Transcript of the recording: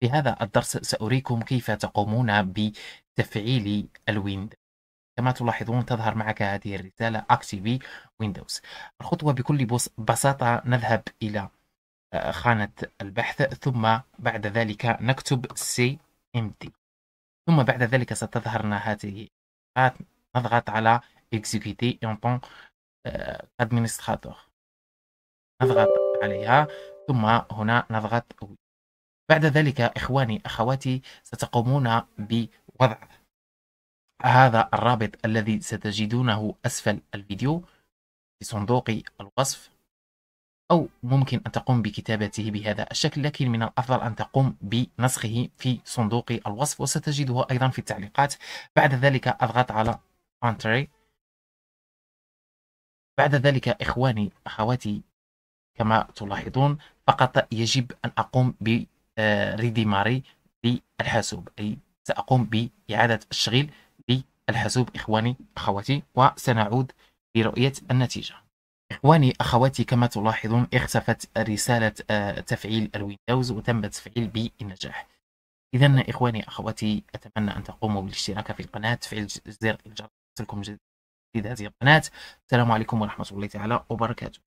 في هذا الدرس سأريكم كيف تقومون بتفعيل الويند كما تلاحظون تظهر معك هذه الرسالة اكتيفي ويندوز الخطوة بكل بساطة نذهب إلى آه، خانة البحث ثم بعد ذلك نكتب CMD ثم بعد ذلك ستظهرنا هذه نضغط على اكزيكيتي en tant qu'administrateur نضغط عليها ثم هنا نضغط بعد ذلك إخواني أخواتي ستقومون بوضع هذا الرابط الذي ستجدونه أسفل الفيديو في صندوق الوصف أو ممكن أن تقوم بكتابته بهذا الشكل لكن من الأفضل أن تقوم بنسخه في صندوق الوصف وستجده أيضا في التعليقات بعد ذلك أضغط على Entry بعد ذلك إخواني أخواتي كما تلاحظون فقط يجب أن أقوم ب ريديماري آه، للحاسوب أي سأقوم بإعادة التشغيل للحاسوب إخواني أخواتي وسنعود لرؤية النتيجة إخواني أخواتي كما تلاحظون اختفت رسالة آه، تفعيل الويندوز وتم تفعيل بنجاح إذا إخواني أخواتي أتمنى أن تقوموا بالاشتراك في القناة تفعيل زر الجرس لكم جديد هذه القناة السلام عليكم ورحمة الله تعالى وبركاته